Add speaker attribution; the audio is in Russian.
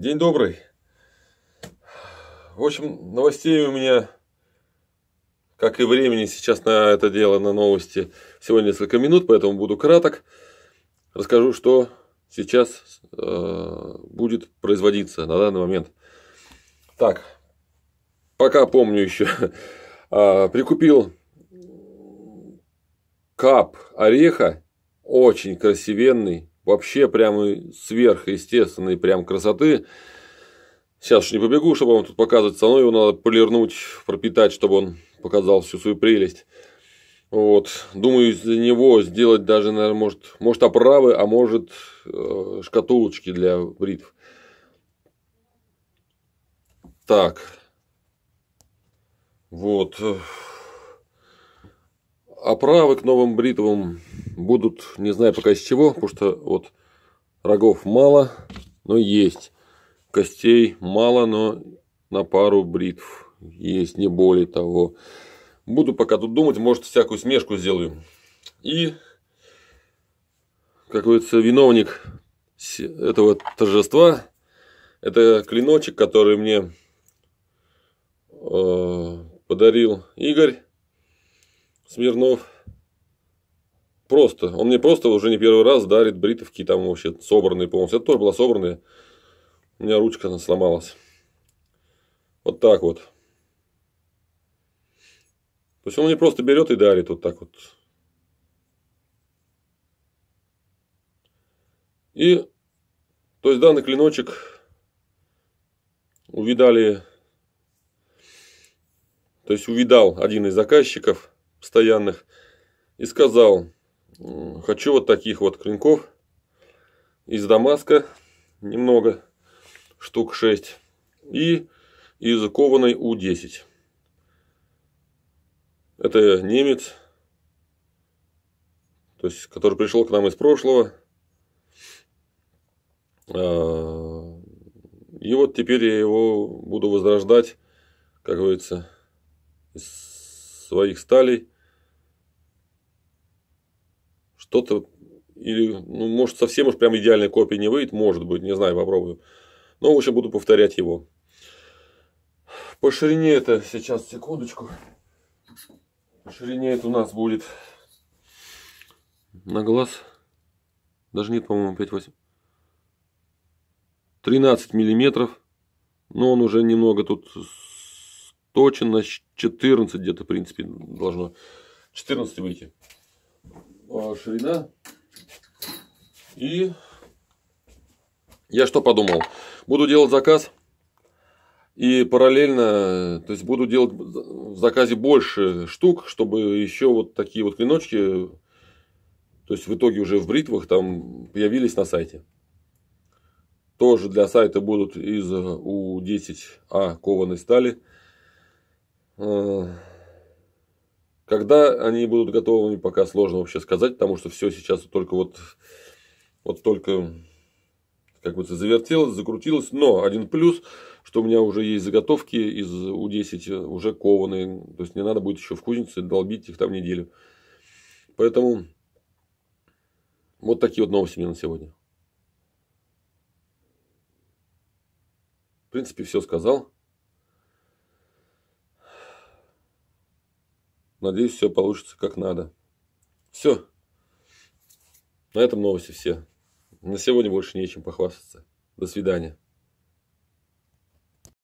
Speaker 1: День добрый. В общем, новостей у меня, как и времени сейчас на это дело, на новости, всего несколько минут, поэтому буду краток. Расскажу, что сейчас э, будет производиться на данный момент. Так, пока помню еще. э, прикупил кап ореха, очень красивенный, вообще прям сверхъестественной прям красоты. Сейчас же не побегу, чтобы вам тут показывать, со его надо полирнуть, пропитать, чтобы он показал всю свою прелесть. Вот. Думаю, из него сделать даже, наверное, может, может оправы, а может э, шкатулочки для бритв. Так. Вот. Оправы к новым бритвам будут, не знаю пока из чего, потому что вот рогов мало, но есть. Костей мало, но на пару бритв есть, не более того. Буду пока тут думать, может всякую смешку сделаю. И, как говорится, виновник этого торжества, это клиночек, который мне э, подарил Игорь Смирнов. Просто. Он мне просто уже не первый раз дарит бритовки, там вообще собранные полностью. Это тоже была собранная. У меня ручка она сломалась. Вот так вот. То есть он мне просто берет и дарит вот так вот. И, то есть данный клиночек увидали, то есть увидал один из заказчиков постоянных и сказал, Хочу вот таких вот клинков из Дамаска немного, штук 6. И из кованой У-10. Это немец, то есть, который пришел к нам из прошлого. А, и вот теперь я его буду возрождать, как говорится, из своих сталей что-то, или, ну, может, совсем уж прям идеальная копия не выйдет, может быть, не знаю, попробую. Но, в общем, буду повторять его. По ширине это сейчас, секундочку. По ширине это у нас будет на глаз. Даже нет, по-моему, 5,8. 13 миллиметров. Но он уже немного тут точен на 14 где-то, в принципе, должно 14 выйти ширина. И я что подумал? Буду делать заказ. И параллельно, то есть буду делать в заказе больше штук, чтобы еще вот такие вот клиночки, то есть в итоге уже в бритвах там появились на сайте. Тоже для сайта будут из э, У10А кованой стали. Э, когда они будут готовыми, пока сложно вообще сказать, потому что все сейчас только вот, вот только как бы завертелось, закрутилось. Но один плюс, что у меня уже есть заготовки из У-10 уже кованые. То есть, не надо будет еще в кузнице долбить их там неделю. Поэтому вот такие вот новости у меня на сегодня. В принципе, все сказал. Надеюсь, все получится как надо. Все. На этом новости все. На сегодня больше нечем похвастаться. До свидания.